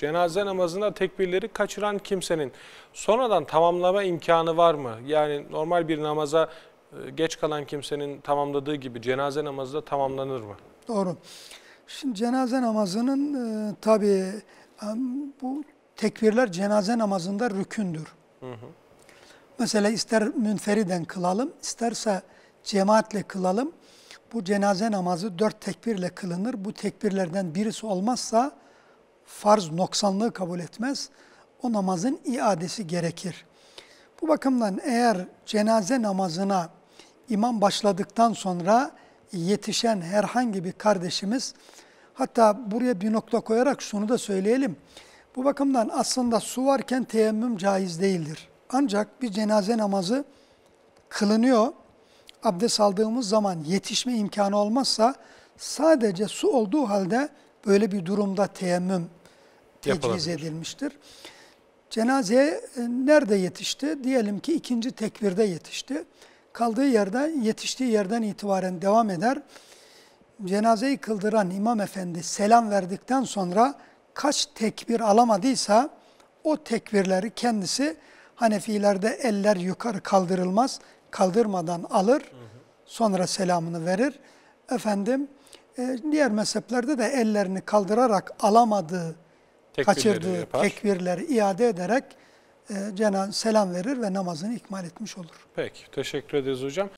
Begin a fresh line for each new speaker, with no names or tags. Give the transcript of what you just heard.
Cenaze namazında tekbirleri kaçıran kimsenin sonradan tamamlama imkanı var mı? Yani normal bir namaza e, geç kalan kimsenin tamamladığı gibi cenaze namazı da tamamlanır mı? Doğru. Şimdi cenaze namazının e, tabii bu tekbirler cenaze namazında rükündür. Hı hı. Mesela ister münferiden kılalım, isterse cemaatle kılalım. Bu cenaze namazı dört tekbirle kılınır. Bu tekbirlerden birisi olmazsa farz noksanlığı kabul etmez. O namazın iadesi gerekir. Bu bakımdan eğer cenaze namazına imam başladıktan sonra yetişen herhangi bir kardeşimiz, hatta buraya bir nokta koyarak şunu da söyleyelim. Bu bakımdan aslında su varken teyemmüm caiz değildir. Ancak bir cenaze namazı kılınıyor. Abdest aldığımız zaman yetişme imkanı olmazsa sadece su olduğu halde Böyle bir durumda teyemmüm tecviz edilmiştir. Cenaze e, nerede yetişti? Diyelim ki ikinci tekbirde yetişti. Kaldığı yerden, yetiştiği yerden itibaren devam eder. Cenazeyi kıldıran imam efendi selam verdikten sonra kaç tekbir alamadıysa o tekbirleri kendisi Hanefilerde eller yukarı kaldırılmaz, kaldırmadan alır, sonra selamını verir. Efendim e, diğer mezheplerde de ellerini kaldırarak alamadığı, tekbirleri kaçırdığı yapar. tekbirleri iade ederek e, selam verir ve namazını ikmal etmiş olur. Peki, teşekkür ederiz hocam.